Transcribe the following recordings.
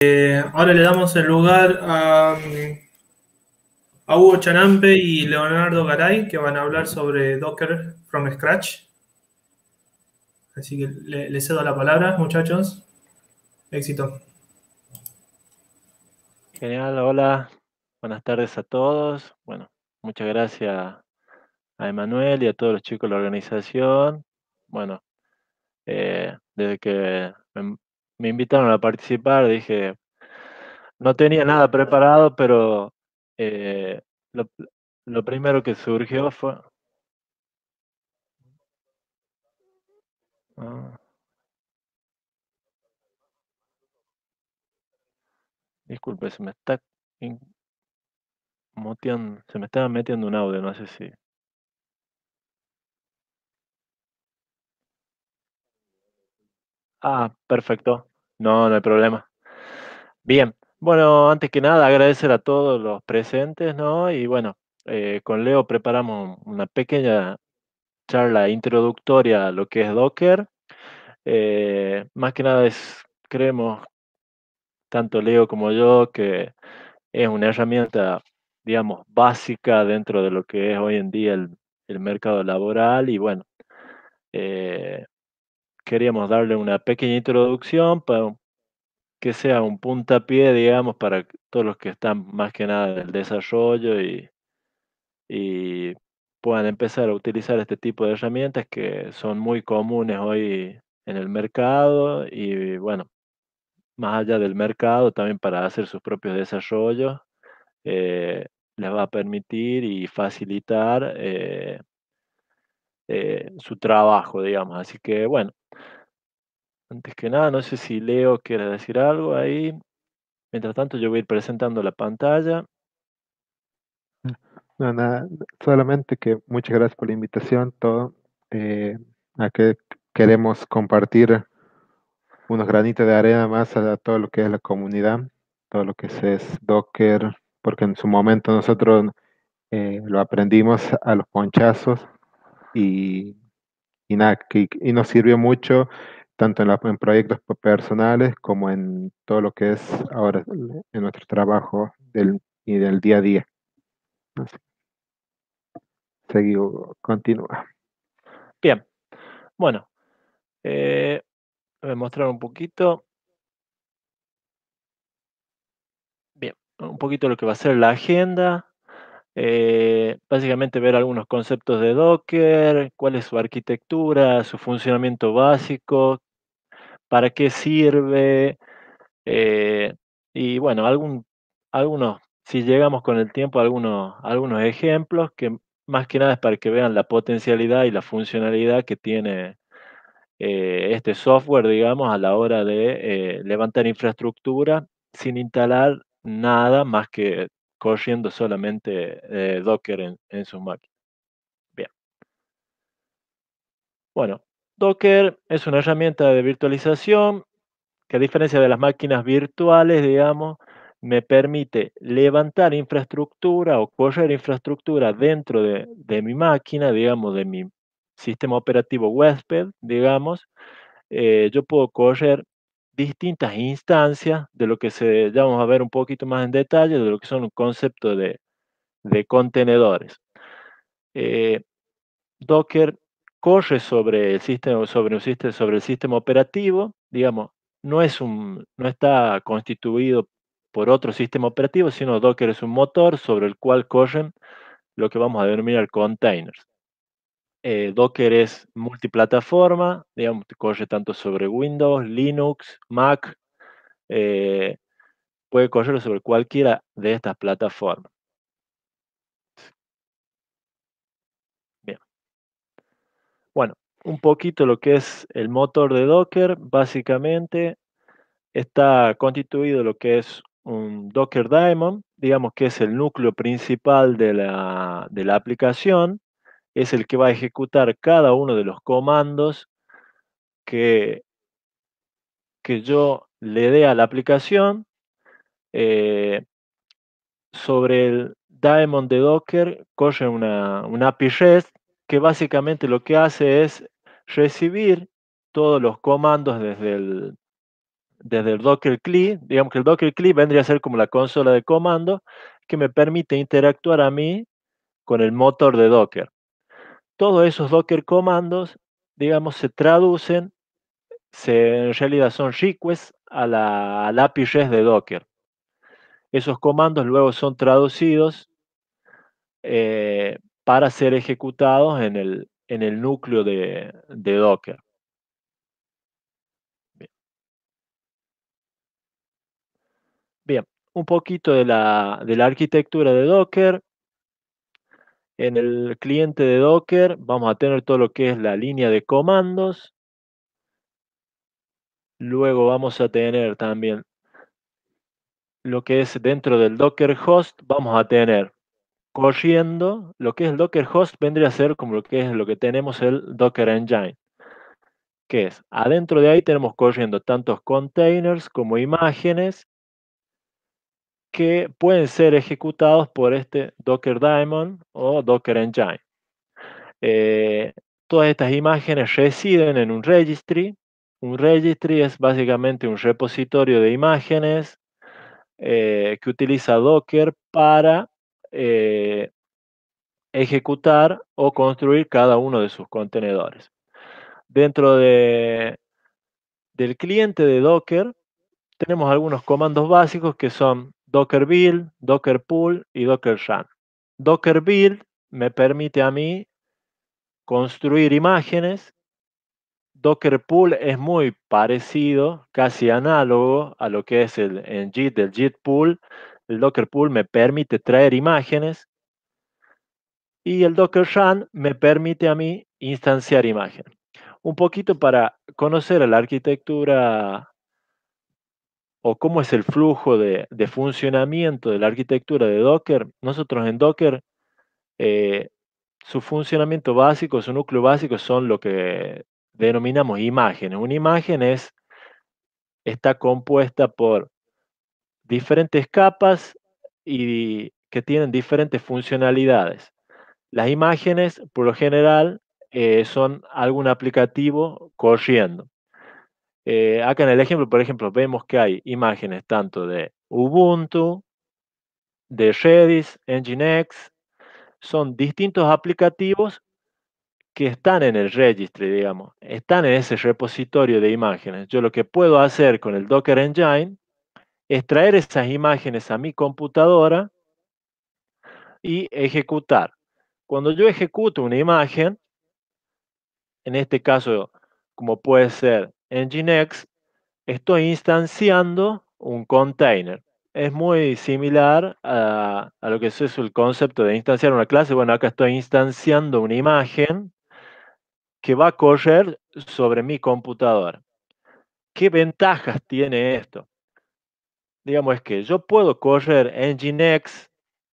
Eh, ahora le damos el lugar a, Hugo Chanampe y Leonardo Garay, que van a hablar sobre Docker from Scratch. Así que le, cedo la palabra, muchachos. Éxito. Genial, hola. Buenas tardes a todos. Bueno, muchas gracias a Emanuel y a todos los chicos de la organización. Bueno, eh, desde que em, me invitaron a participar, dije, no tenía nada preparado, pero eh, lo, primero que surgió fue... Ah. Disculpe, se me está moteando, se me estaba metiendo un audio, no sé si... Ah, perfecto. No, no hay problema. Bien. Bueno, antes que nada, agradecer a todos los presentes, ¿no? Y bueno, eh, con Leo preparamos una pequeña charla introductoria a lo que es Docker. Eh, más que nada es, creemos, tanto Leo como yo, que es una herramienta, digamos, básica dentro de lo que es hoy en día el, el mercado laboral y bueno, eh, queríamos darle una pequeña introducción para que sea un puntapié, digamos, para todos los que están más que nada en el desarrollo y, puedan empezar a utilizar este tipo de herramientas que son muy comunes hoy en el mercado y bueno, más allá del mercado, también para hacer sus propios desarrollos, eh, les va a permitir y facilitar eh, eh, su trabajo, digamos. Así que bueno, antes que nada, no sé si Leo quiere decir algo ahí. Mientras tanto, yo voy a ir presentando la pantalla. No, nada, solamente que muchas gracias por la invitación, todo. Eh, a que queremos compartir unos granitos de arena más a todo lo que es la comunidad, todo lo que es, Docker, porque en su momento nosotros eh, lo aprendimos a los ponchazos, y, y nada, que, nos sirvió mucho tanto en, los proyectos personales como en todo lo que es ahora en nuestro trabajo del, y del día a día. Seguido, continúa. Bien, bueno, voy eh, a mostrar un poquito. Bien, un poquito lo que va a ser la agenda. Eh, básicamente ver algunos conceptos de Docker, cuál es su arquitectura, su funcionamiento básico, para qué sirve, eh, y bueno, algún, algunos, si llegamos con el tiempo, algunos, algunos ejemplos que más que nada es para que vean la potencialidad y la funcionalidad que tiene eh, este software, digamos, a la hora de eh, levantar infraestructura sin instalar nada más que corriendo solamente eh, Docker en, en su Bien. Bueno, Docker es una herramienta de virtualización que a diferencia de las máquinas virtuales, digamos, me permite levantar infraestructura o correr infraestructura dentro de, mi máquina, digamos, de mi sistema operativo huésped, digamos. Eh, yo puedo correr distintas instancias de lo que se, ya vamos a ver un poquito más en detalle, de lo que son un concepto de, contenedores. Eh, Docker corre sobre el sistema, sobre un sistema, sobre el sistema operativo, digamos, no es un, no está constituido por otro sistema operativo, sino Docker es un motor sobre el cual corren lo que vamos a denominar containers. Eh, Docker es multiplataforma, digamos, te corre tanto sobre Windows, Linux, Mac, eh, puede correr sobre cualquiera de estas plataformas. Bien. Bueno, un poquito lo que es el motor de Docker, básicamente está constituido lo que es un Docker Diamond, digamos que es el núcleo principal de la aplicación, es el que va a ejecutar cada uno de los comandos que, que yo le dé a la aplicación eh, sobre el Daemon de Docker corre una, API REST que básicamente lo que hace es recibir todos los comandos desde el, desde el Docker CLI. Digamos que el Docker CLI vendría a ser como la consola de comando que me permite interactuar a mí con el motor de Docker todos esos Docker comandos, digamos, se traducen, en realidad son requests a la, al API de Docker. Esos comandos luego son traducidos eh, para ser ejecutados en el, núcleo de, Docker. Bien. un poquito de la, de la arquitectura de Docker. En el cliente de Docker vamos a tener todo lo que es la línea de comandos. Luego vamos a tener también lo que es dentro del Docker host, vamos a tener corriendo, lo que es el Docker host vendría a ser como lo que es lo que tenemos el Docker Engine. Que es, adentro de ahí tenemos corriendo tantos containers como imágenes que pueden ser ejecutados por este Docker diamond o Docker Engine. Eh, todas estas imágenes residen en un registry. Un registry es básicamente un repositorio de imágenes eh, que utiliza Docker para eh, ejecutar o construir cada uno de sus contenedores. Dentro de, del cliente de Docker tenemos algunos comandos básicos que son Docker Build, Docker Pool y Docker Run. Docker Build me permite a mí construir imágenes. Docker Pool es muy parecido, casi análogo a lo que es el en JIT, el JIT Pool. El Docker Pool me permite traer imágenes. Y el Docker Run me permite a mí instanciar imágenes. Un poquito para conocer la arquitectura o cómo es el flujo de, funcionamiento de la arquitectura de Docker. Nosotros en Docker, eh, su funcionamiento básico, su núcleo básico son lo que denominamos imágenes. Una imagen es, está compuesta por diferentes capas y que tienen diferentes funcionalidades. Las imágenes, por lo general, eh, son algún aplicativo corriendo. Eh, acá en el ejemplo, por ejemplo, vemos que hay imágenes tanto de Ubuntu, de Redis, Nginx, son distintos aplicativos que están en el registry, digamos, están en ese repositorio de imágenes. Yo lo que puedo hacer con el Docker Engine es traer esas imágenes a mi computadora y ejecutar. Cuando yo ejecuto una imagen, en este caso, como puede ser Nginx, e estoy instanciando un container. Es muy similar a, lo que es el concepto de instanciar una clase. Bueno, acá estoy instanciando una imagen que va a correr sobre mi computadora. ¿Qué ventajas tiene esto? Digamos, que yo puedo correr Nginx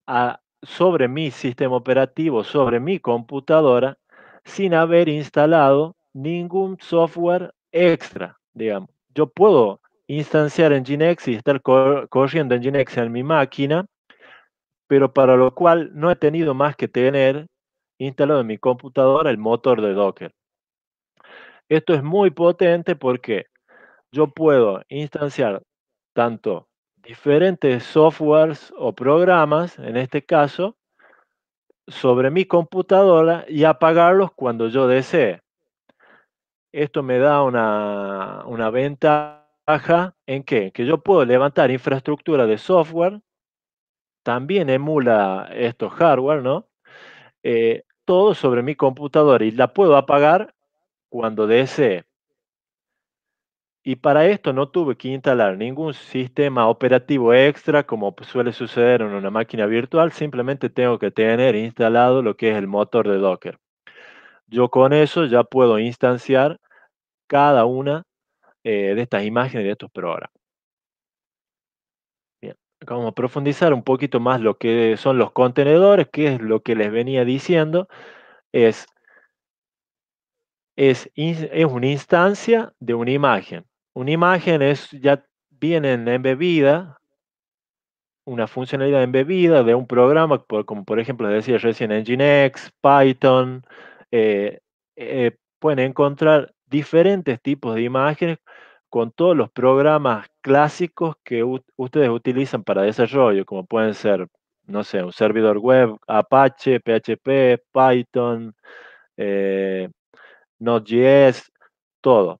e sobre mi sistema operativo, sobre mi computadora, sin haber instalado ningún software extra, digamos. Yo puedo instanciar en Nginx y estar corriendo en Nginx en mi máquina, pero para lo cual no he tenido más que tener instalado en mi computadora el motor de Docker. Esto es muy potente porque yo puedo instanciar tanto diferentes softwares o programas, en este caso, sobre mi computadora y apagarlos cuando yo desee esto me da una, una ventaja en que, yo puedo levantar infraestructura de software, también emula estos hardware, ¿no? Eh, todo sobre mi computadora y la puedo apagar cuando desee. Y para esto no tuve que instalar ningún sistema operativo extra como suele suceder en una máquina virtual, simplemente tengo que tener instalado lo que es el motor de Docker. Yo con eso ya puedo instanciar cada una eh, de estas imágenes de estos programas. Bien, vamos a profundizar un poquito más lo que son los contenedores, que es lo que les venía diciendo, es, es, una instancia de una imagen. Una imagen es, ya viene embebida, una funcionalidad embebida de un programa, como por ejemplo les decía recién, Nginx, Python, eh, eh, pueden encontrar diferentes tipos de imágenes con todos los programas clásicos que ustedes utilizan para desarrollo, como pueden ser, no sé, un servidor web, Apache, PHP, Python, eh, Node.js, todo.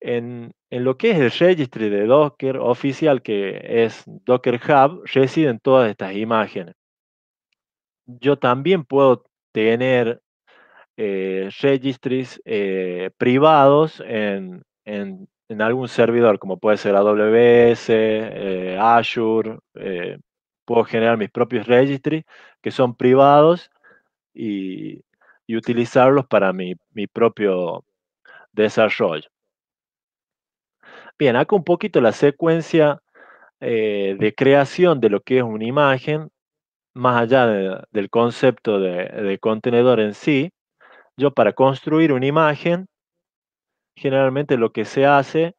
En, lo que es el registry de Docker oficial, que es Docker Hub, residen todas estas imágenes. Yo también puedo tener eh, registries eh, privados en, algún servidor, como puede ser AWS, eh, Azure. puedo generar mis propios registries que son privados y, utilizarlos para mi, propio desarrollo. Bien, acá un poquito la secuencia de creación de lo que es una imagen, más allá del concepto de, de, contenedor en sí, yo para construir una imagen, generalmente lo que se hace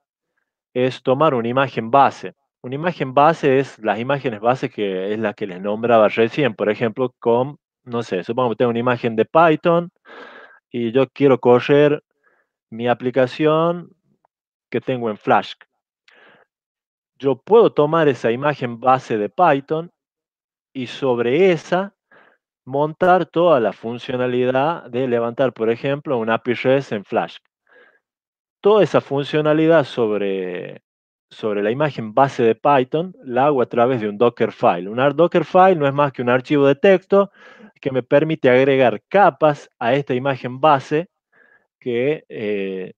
es tomar una imagen base. Una imagen base es las imágenes base que es la que les nombraba recién, por ejemplo, con, no sé, supongo que tengo una imagen de Python y yo quiero correr mi aplicación que tengo en Flash. Yo puedo tomar esa imagen base de Python y sobre esa montar toda la funcionalidad de levantar, por ejemplo, un API REST en Flash. Toda esa funcionalidad sobre, sobre la imagen base de Python la hago a través de un Dockerfile. Un Dockerfile no es más que un archivo de texto que me permite agregar capas a esta imagen base que eh,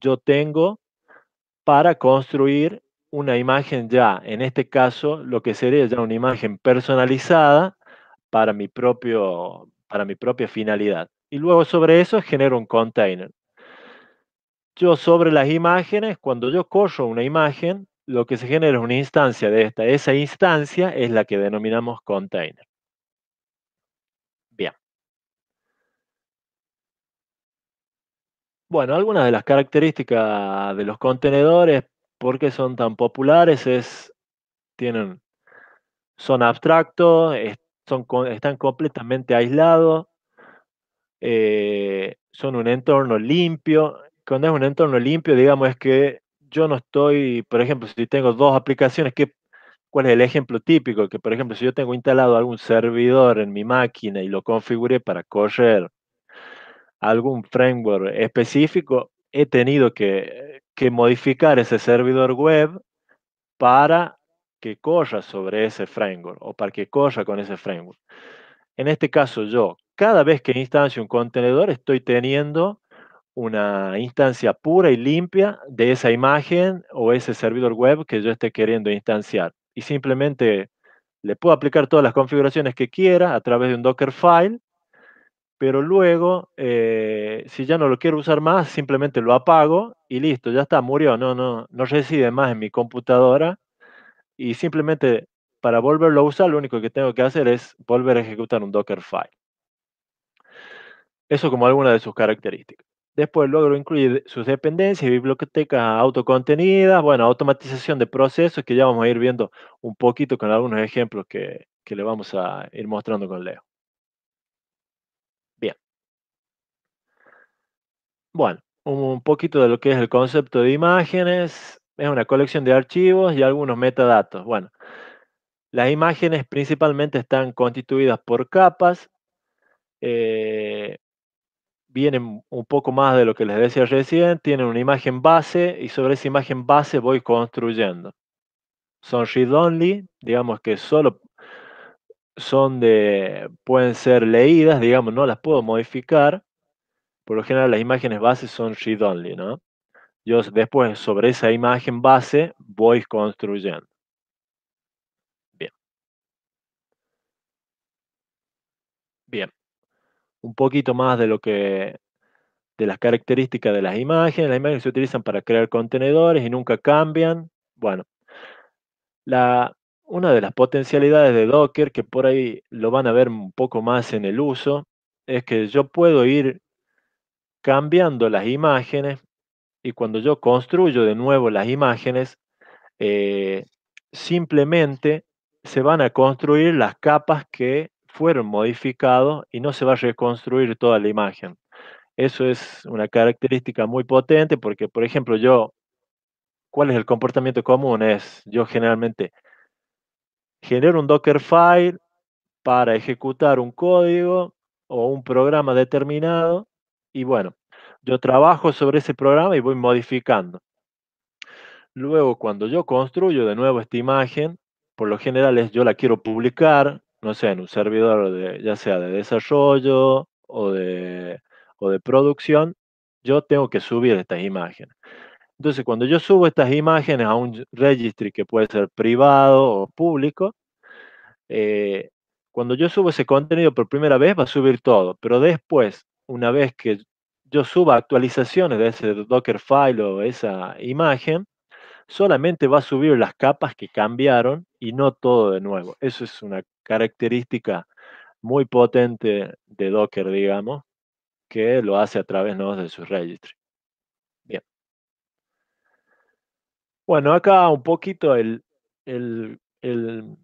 yo tengo para construir una imagen ya, en este caso, lo que sería ya una imagen personalizada para mi, propio, para mi propia finalidad. Y luego sobre eso genero un container. Yo sobre las imágenes, cuando yo corro una imagen, lo que se genera es una instancia de esta. Esa instancia es la que denominamos container. Bien. Bueno, algunas de las características de los contenedores, porque son tan populares, es, tienen, son abstractos, son, están completamente aislados, eh, son un entorno limpio. Cuando es un entorno limpio, digamos, es que yo no estoy, por ejemplo, si tengo dos aplicaciones, que ¿cuál es el ejemplo típico? Que, por ejemplo, si yo tengo instalado algún servidor en mi máquina y lo configuré para correr algún framework específico, he tenido que, que modificar ese servidor web para que corra sobre ese framework o para que corra con ese framework. En este caso yo, cada vez que instancio un contenedor, estoy teniendo una instancia pura y limpia de esa imagen o ese servidor web que yo esté queriendo instanciar. Y simplemente le puedo aplicar todas las configuraciones que quiera a través de un Dockerfile, pero luego, eh, si ya no lo quiero usar más, simplemente lo apago y listo, ya está, murió, no, no, no reside más en mi computadora y simplemente para volverlo a usar, lo único que tengo que hacer es volver a ejecutar un Dockerfile. Eso como alguna de sus características. Después logro incluir sus dependencias, bibliotecas autocontenidas, bueno, automatización de procesos que ya vamos a ir viendo un poquito con algunos ejemplos que, que le vamos a ir mostrando con Leo. Bien. Bueno, un poquito de lo que es el concepto de imágenes, es una colección de archivos y algunos metadatos. Bueno, las imágenes principalmente están constituidas por capas, eh, vienen un poco más de lo que les decía recién, tienen una imagen base y sobre esa imagen base voy construyendo. Son read only, digamos que solo son de, pueden ser leídas, digamos, no las puedo modificar. Por lo general las imágenes bases son read only, ¿no? yo después sobre esa imagen base voy construyendo. Bien. Bien. Un poquito más de lo que de las características de las imágenes, las imágenes se utilizan para crear contenedores y nunca cambian. Bueno, la, una de las potencialidades de Docker, que por ahí lo van a ver un poco más en el uso, es que yo puedo ir cambiando las imágenes y cuando yo construyo de nuevo las imágenes, eh, simplemente se van a construir las capas que fueron modificadas y no se va a reconstruir toda la imagen. Eso es una característica muy potente porque, por ejemplo, yo, ¿cuál es el comportamiento común? Es, yo generalmente genero un Dockerfile para ejecutar un código o un programa determinado y bueno, yo trabajo sobre ese programa y voy modificando. Luego, cuando yo construyo de nuevo esta imagen, por lo general es yo la quiero publicar, no sé, en un servidor de, ya sea de desarrollo o de, o de producción, yo tengo que subir estas imágenes. Entonces, cuando yo subo estas imágenes a un registry que puede ser privado o público, eh, cuando yo subo ese contenido por primera vez va a subir todo, pero después, una vez que yo suba actualizaciones de ese docker file o esa imagen, solamente va a subir las capas que cambiaron y no todo de nuevo. Eso es una característica muy potente de Docker, digamos, que lo hace a través de sus registry. Bien. Bueno, acá un poquito el, el, el,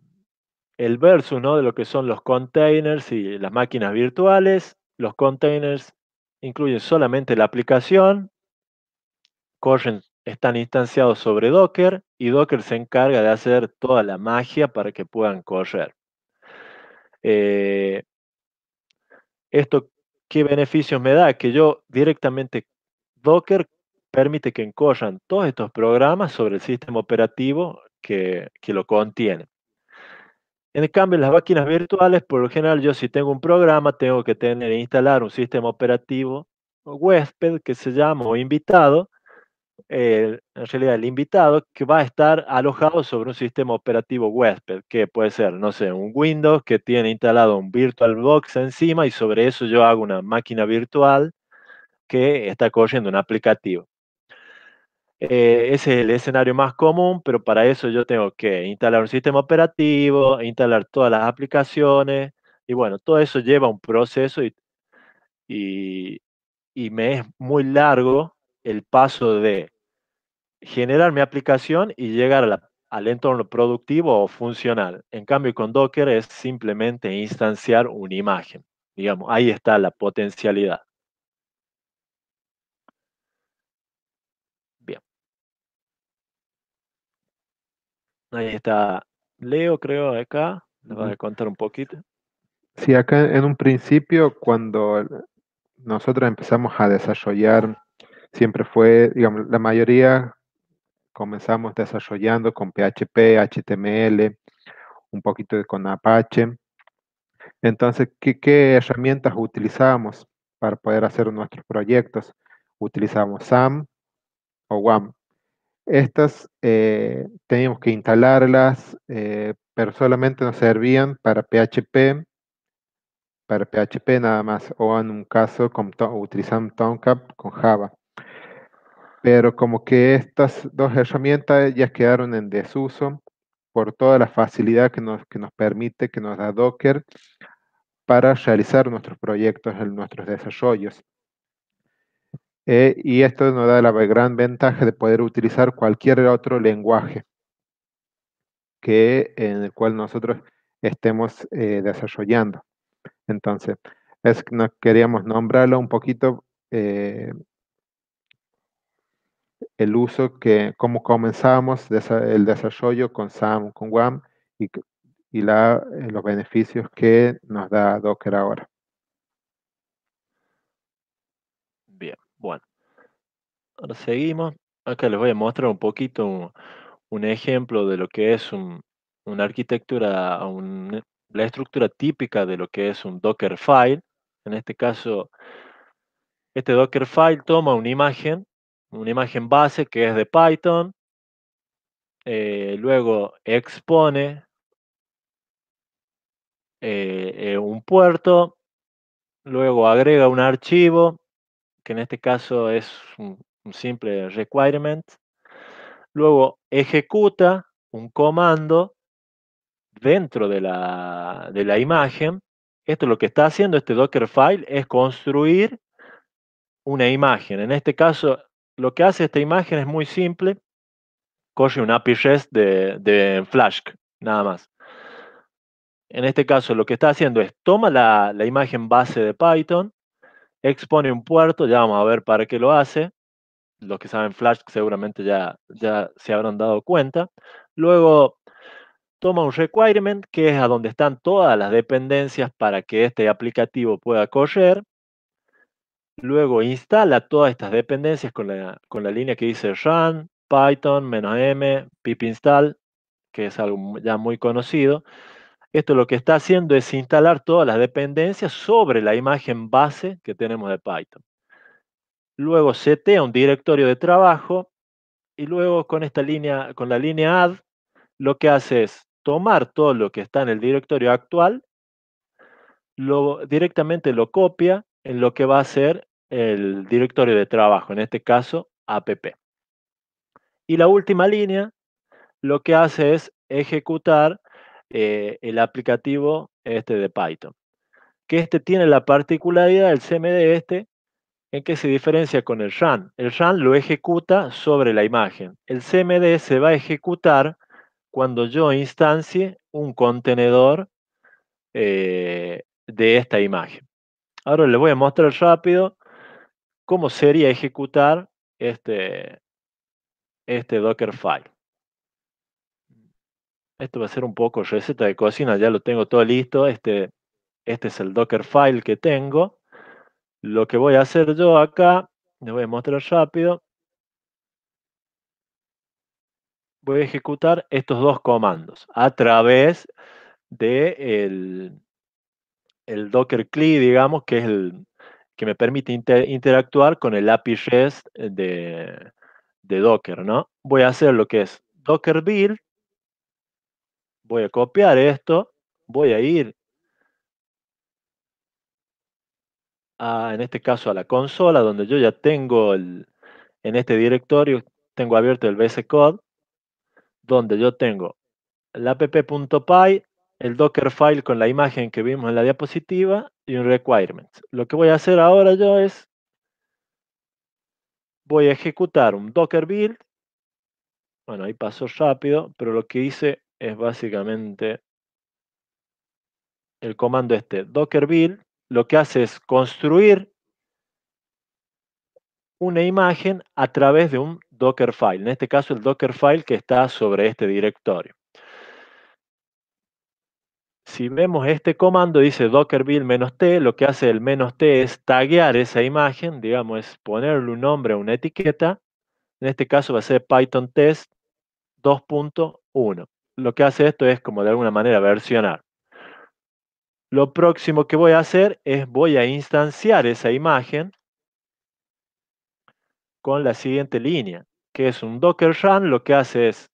el versus ¿no? de lo que son los containers y las máquinas virtuales. Los containers incluyen solamente la aplicación, corren están instanciados sobre Docker y Docker se encarga de hacer toda la magia para que puedan correr. Eh, ¿Esto qué beneficios me da? Que yo directamente, Docker permite que corran todos estos programas sobre el sistema operativo que, que lo contiene. En cambio, las máquinas virtuales, por lo general, yo si tengo un programa, tengo que tener instalar un sistema operativo huésped que se llama o invitado, en realidad el invitado que va a estar alojado sobre un sistema operativo huésped, que puede ser, no sé, un Windows que tiene instalado un VirtualBox encima y sobre eso yo hago una máquina virtual que está corriendo un aplicativo. Eh, ese es el escenario más común, pero para eso yo tengo que instalar un sistema operativo, instalar todas las aplicaciones, y bueno, todo eso lleva un proceso y, me es muy largo el paso de generar mi aplicación y llegar al entorno productivo o funcional. En cambio, con Docker es simplemente instanciar una imagen. Digamos, ahí está la potencialidad. Ahí está Leo, creo, acá. Nos va a contar un poquito. Sí, acá en un principio, cuando nosotros empezamos a desarrollar, siempre fue, digamos, la mayoría comenzamos desarrollando con PHP, HTML, un poquito con Apache. Entonces, ¿qué, herramientas utilizamos para poder hacer nuestros proyectos? Utilizamos SAM o WAMP. Estas eh, teníamos que instalarlas, eh, pero solamente nos servían para PHP, para PHP nada más, o en un caso utilizando Tomcat con Java. Pero como que estas dos herramientas ya quedaron en desuso por toda la facilidad que nos, que nos permite, que nos da Docker para realizar nuestros proyectos, nuestros desarrollos. Eh, y esto nos da la gran ventaja de poder utilizar cualquier otro lenguaje que, en el cual nosotros estemos eh, desarrollando. Entonces, es queríamos nombrarlo un poquito eh, el uso que, cómo comenzamos el desarrollo con SAM, con WAM y, los beneficios que nos da Docker ahora. Ahora seguimos. Acá les voy a mostrar un poquito un, ejemplo de lo que es una arquitectura, la estructura típica de lo que es un Dockerfile. En este caso, este Dockerfile toma una imagen, una imagen base que es de Python, eh, luego expone eh, eh, un puerto, luego agrega un archivo, que en este caso es un, simple requirement. Luego ejecuta un comando dentro de la, imagen. Esto lo que está haciendo este Dockerfile es construir una imagen. En este caso, lo que hace esta imagen es muy simple. Coge un API REST de, de Flash, nada más. En este caso, lo que está haciendo es toma la, la imagen base de Python, expone un puerto, ya vamos a ver para qué lo hace, los que saben Flash seguramente ya, ya se habrán dado cuenta. Luego toma un requirement, que es a donde están todas las dependencias para que este aplicativo pueda correr. Luego instala todas estas dependencias con la, con la línea que dice run, python, "-m", pip install, que es algo ya muy conocido. Esto lo que está haciendo es instalar todas las dependencias sobre la imagen base que tenemos de Python luego setea un directorio de trabajo y luego con esta línea, con la línea add, lo que hace es tomar todo lo que está en el directorio actual, lo, directamente lo copia en lo que va a ser el directorio de trabajo, en este caso app. Y la última línea lo que hace es ejecutar eh, el aplicativo este de Python. Que este tiene la particularidad, del CMD este, ¿En qué se diferencia con el RAN? El RAN lo ejecuta sobre la imagen. El CMD se va a ejecutar cuando yo instancie un contenedor eh, de esta imagen. Ahora les voy a mostrar rápido cómo sería ejecutar este, este Dockerfile. Esto va a ser un poco receta de cocina, ya lo tengo todo listo. Este, este es el Dockerfile que tengo. Lo que voy a hacer yo acá, les voy a mostrar rápido. Voy a ejecutar estos dos comandos a través del de Docker CLI, digamos, que es el que me permite interactuar con el API REST de, de Docker, ¿no? Voy a hacer lo que es Docker build, voy a copiar esto, voy a ir en este caso, a la consola, donde yo ya tengo el, en este directorio, tengo abierto el VS donde yo tengo el app.py, el Dockerfile con la imagen que vimos en la diapositiva y un requirements. Lo que voy a hacer ahora yo es, voy a ejecutar un Docker build. Bueno, ahí pasó rápido, pero lo que hice es básicamente el comando este, docker build, lo que hace es construir una imagen a través de un Dockerfile, en este caso el Dockerfile que está sobre este directorio. Si vemos este comando, dice docker build "-t", lo que hace el "-t" es taguear esa imagen, digamos, es ponerle un nombre a una etiqueta, en este caso va a ser Python test 2.1. Lo que hace esto es, como de alguna manera, versionar. Lo próximo que voy a hacer es voy a instanciar esa imagen con la siguiente línea, que es un Docker Run, lo que hace es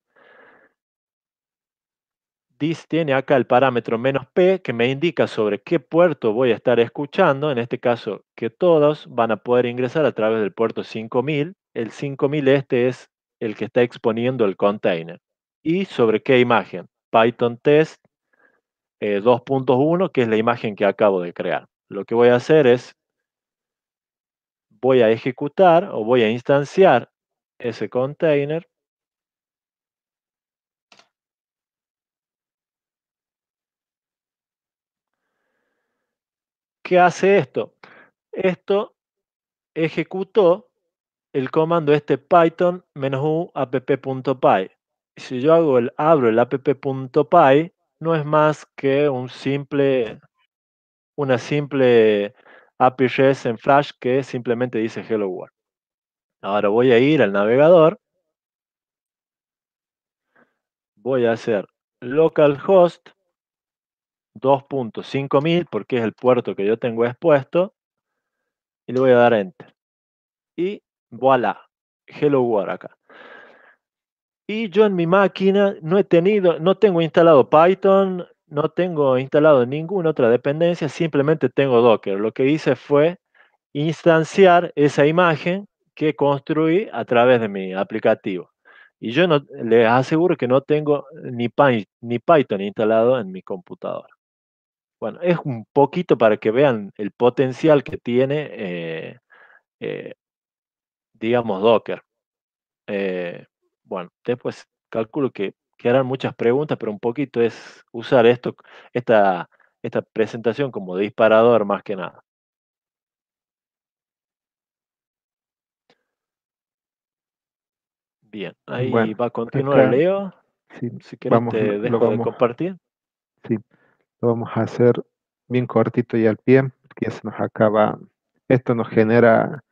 this tiene acá el parámetro menos "-p", que me indica sobre qué puerto voy a estar escuchando, en este caso que todos van a poder ingresar a través del puerto 5000, el 5000 este es el que está exponiendo el container. ¿Y sobre qué imagen? Python test 2.1, eh, que es la imagen que acabo de crear. Lo que voy a hacer es, voy a ejecutar o voy a instanciar ese container ¿Qué hace esto? Esto ejecutó el comando este python -u app.py. Si yo hago el, abro el app.py, no es más que un simple, una simple API en Flash que simplemente dice Hello World. Ahora voy a ir al navegador. Voy a hacer localhost 2.5000 porque es el puerto que yo tengo expuesto. Y le voy a dar Enter. Y voilà, Hello World acá. Y yo en mi máquina no he tenido, no tengo instalado Python, no tengo instalado ninguna otra dependencia, simplemente tengo Docker. Lo que hice fue instanciar esa imagen que construí a través de mi aplicativo. Y yo no, les aseguro que no tengo ni, ni Python instalado en mi computadora. Bueno, es un poquito para que vean el potencial que tiene, eh, eh, digamos, Docker. Eh, bueno, después calculo que quedarán muchas preguntas, pero un poquito es usar esto, esta, esta presentación como disparador más que nada. Bien, ahí va a continuar Leo. si quieres te dejo de compartir. Sí, lo vamos a hacer bien cortito y al pie, porque se nos acaba. Esto nos genera,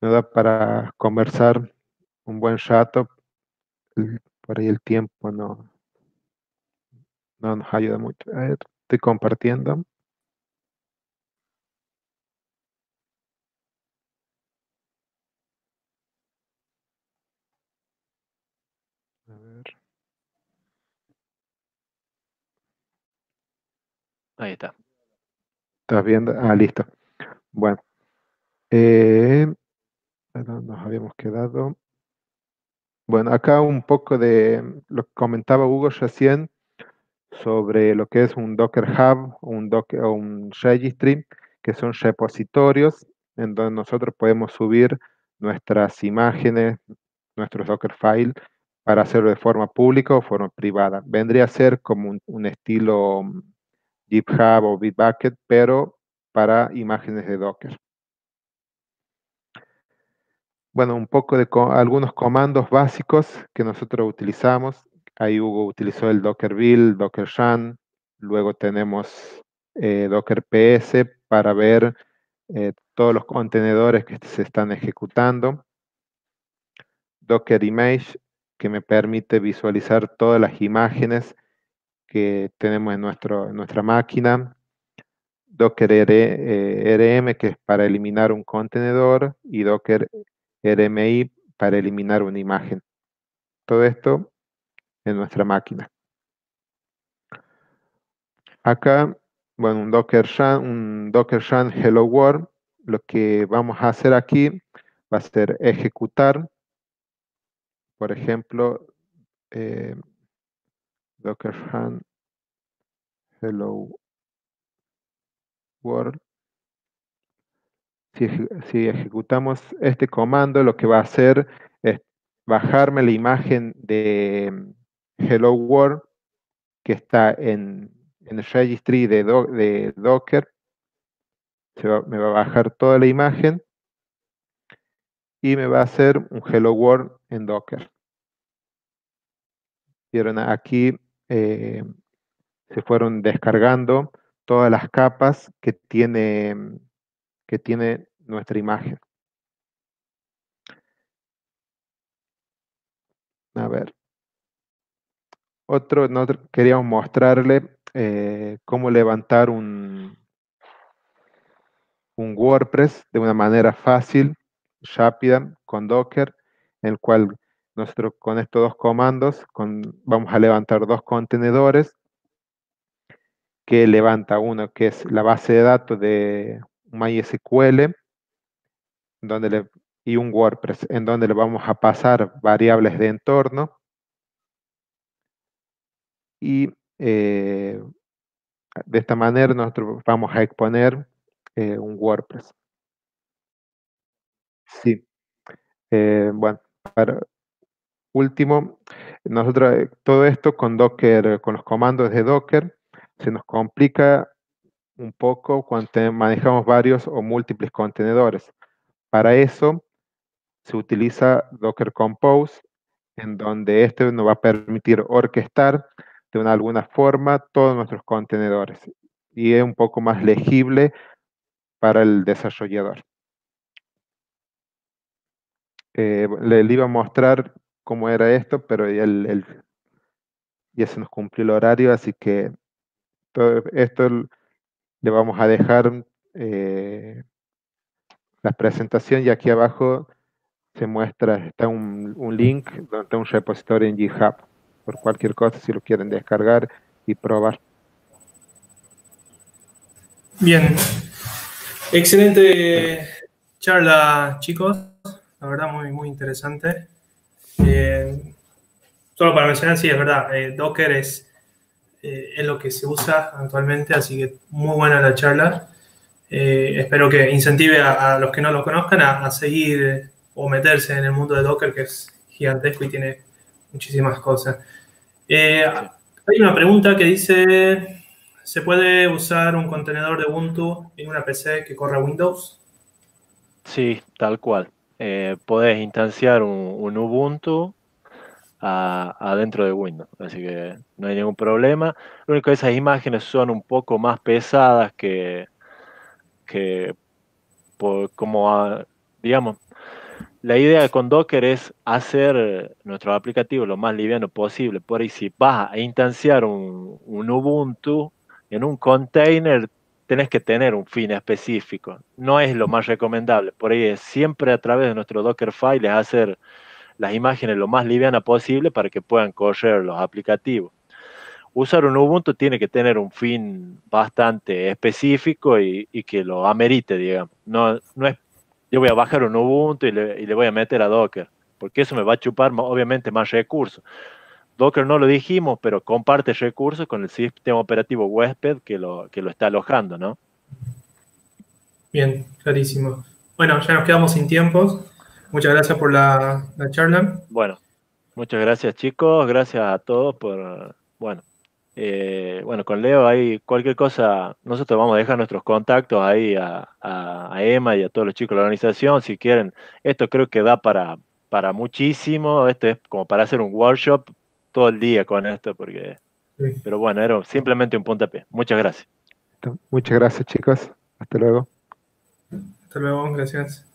nos da para conversar un buen chato por ahí el tiempo no, nos ayuda mucho. estoy compartiendo. Ahí está. ¿Estás viendo? Ah, listo. Bueno. Eh, nos habíamos quedado. Bueno, acá un poco de lo que comentaba Hugo recién sobre lo que es un Docker Hub un Docker, o un Registry, que son repositorios en donde nosotros podemos subir nuestras imágenes, nuestros Docker files, para hacerlo de forma pública o forma privada. Vendría a ser como un, un estilo mm, GitHub o Bitbucket, pero para imágenes de Docker bueno, un poco de algunos comandos básicos que nosotros utilizamos. Ahí Hugo utilizó el Docker Build, Docker run. luego tenemos eh, Docker PS para ver eh, todos los contenedores que se están ejecutando. Docker Image, que me permite visualizar todas las imágenes que tenemos en, nuestro, nuestra máquina. Docker e RM, e, eh, e que es para eliminar un contenedor, y Docker RMI para eliminar una imagen. Todo esto en nuestra máquina. Acá, bueno, un Docker Shan, un Docker run Hello World. Lo que vamos a hacer aquí va a ser ejecutar, por ejemplo, eh, Docker run Hello World. Si, ejecutamos este comando, lo que va a hacer es bajarme la imagen de mm, Hello World que está en, el registry de, de Docker. me va a bajar toda la imagen y me va a hacer un Hello World en Docker. Vieron aquí, eh, se fueron descargando todas las capas que tiene mm, que tiene nuestra imagen. A ver. Otro, queríamos mostrarle eh, cómo levantar un, un WordPress de una manera fácil, rápida, con Docker, en el cual nosotros con estos dos comandos con, vamos a levantar dos contenedores que levanta uno que es la base de datos de, MySQL donde le, y un WordPress, en donde le vamos a pasar variables de entorno y eh, de esta manera nosotros vamos a exponer eh, un WordPress. Sí. Eh, bueno, para último, nosotros todo esto con Docker, con los comandos de Docker, se nos complica un poco cuando manejamos varios o múltiples contenedores. Para eso se utiliza Docker Compose, en donde este nos va a permitir orquestar de una, alguna forma todos nuestros contenedores y es un poco más legible para el desarrollador. Eh, le, iba a mostrar cómo era esto, pero ya, el, se nos cumplió el horario, así que todo esto le vamos a dejar eh, la presentación y aquí abajo se muestra, está un, link donde está un repositorio en GitHub, por cualquier cosa si lo quieren descargar y probar. Bien, excelente charla chicos, la verdad muy, muy interesante. Eh, solo para mencionar, sí, es verdad, eh, Docker es eh, es lo que se usa actualmente, así que muy buena la charla. Eh, espero que incentive a, los que no lo conozcan a, seguir eh, o meterse en el mundo de Docker, que es gigantesco y tiene muchísimas cosas. hay una pregunta que dice, ¿se puede usar un contenedor de Ubuntu en una PC que corra Windows? Sí, tal cual. Podés instanciar un Ubuntu adentro de Windows. Así que no hay ningún problema. Lo único que esas imágenes son un poco más pesadas que, que por, como, ah, digamos, la idea con Docker es hacer nuestro aplicativo lo más liviano posible. Por ahí si vas a instanciar un, un Ubuntu en un container, tenés que tener un fin específico. No es lo más recomendable. Por ahí es siempre a través de nuestro Dockerfile es hacer las imágenes lo más liviana posible para que puedan correr los aplicativos. Usar un Ubuntu tiene que tener un fin bastante específico y, que lo amerite, digamos. No, no es, yo voy a bajar un Ubuntu y le, voy a meter a Docker, porque eso me va a chupar obviamente más recursos. Docker no lo dijimos, pero comparte recursos con el sistema operativo huésped que lo, que lo está alojando, ¿no? Bien, clarísimo. Bueno, ya nos quedamos sin tiempos. Muchas gracias por la, charla. Bueno, muchas gracias chicos, gracias a todos por, bueno, eh, bueno, con Leo hay cualquier cosa, nosotros vamos a dejar nuestros contactos ahí a, Emma y a todos los chicos de la organización, si quieren, esto creo que da para, para muchísimo, esto es como para hacer un workshop todo el día con esto, porque, pero bueno, era simplemente un puntapié. Muchas gracias. Muchas gracias chicos, hasta luego. Hasta luego, gracias.